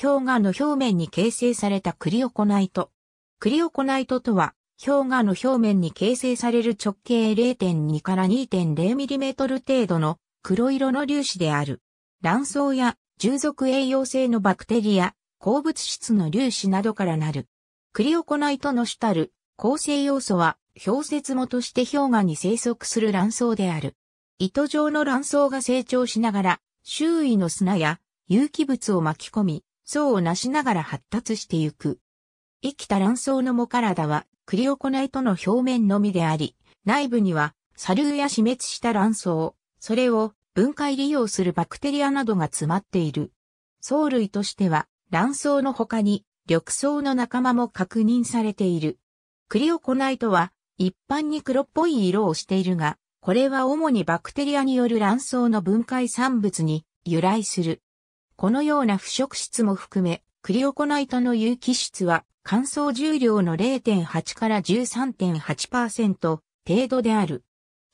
氷河の表面に形成されたクリオコナイト。クリオコナイトとは、氷河の表面に形成される直径0.2から2 0ミリメートル程度の黒色の粒子である。卵巣や従属栄養性のバクテリア、鉱物質の粒子などからなる。クリオコナイトの主たる構成要素は氷節もとして氷河に生息する卵巣である。糸状の卵巣が成長しながら周囲の砂や有機物を巻き込み、層をなしながら発達してゆく。生きた卵巣の藻体は、クリオコナイトの表面のみであり、内部には、サルーや死滅した卵巣、それを分解利用するバクテリアなどが詰まっている。藻類としては、卵巣の他に、緑藻の仲間も確認されている。クリオコナイトは、一般に黒っぽい色をしているが、これは主にバクテリアによる卵巣の分解産物に由来する。このような腐食質も含め、クリオコナイトの有機質は乾燥重量の0.8から13.8%程度である。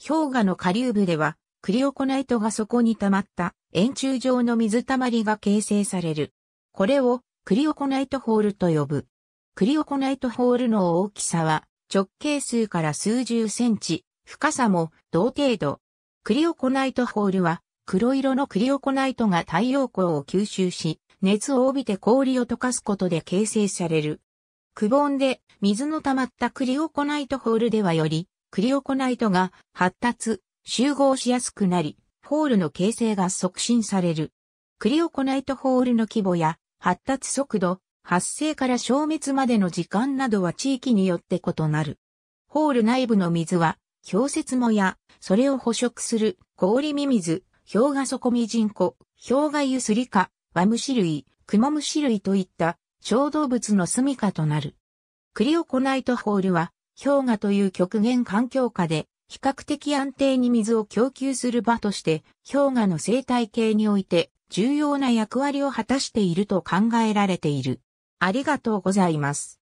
氷河の下流部では、クリオコナイトが底に溜まった円柱状の水たまりが形成される。これをクリオコナイトホールと呼ぶ。クリオコナイトホールの大きさは直径数から数十センチ、深さも同程度。クリオコナイトホールは黒色のクリオコナイトが太陽光を吸収し、熱を帯びて氷を溶かすことで形成される。くぼんで水の溜まったクリオコナイトホールではより、クリオコナイトが発達、集合しやすくなり、ホールの形成が促進される。クリオコナイトホールの規模や発達速度、発生から消滅までの時間などは地域によって異なる。ホール内部の水は、氷雪もや、それを捕食する氷ミミズ、氷河底ミジンコ、氷河ユスリカ、ワムシ類、クモムシ類といった小動物の住処となる。クリオコナイトホールは氷河という極限環境下で比較的安定に水を供給する場として氷河の生態系において重要な役割を果たしていると考えられている。ありがとうございます。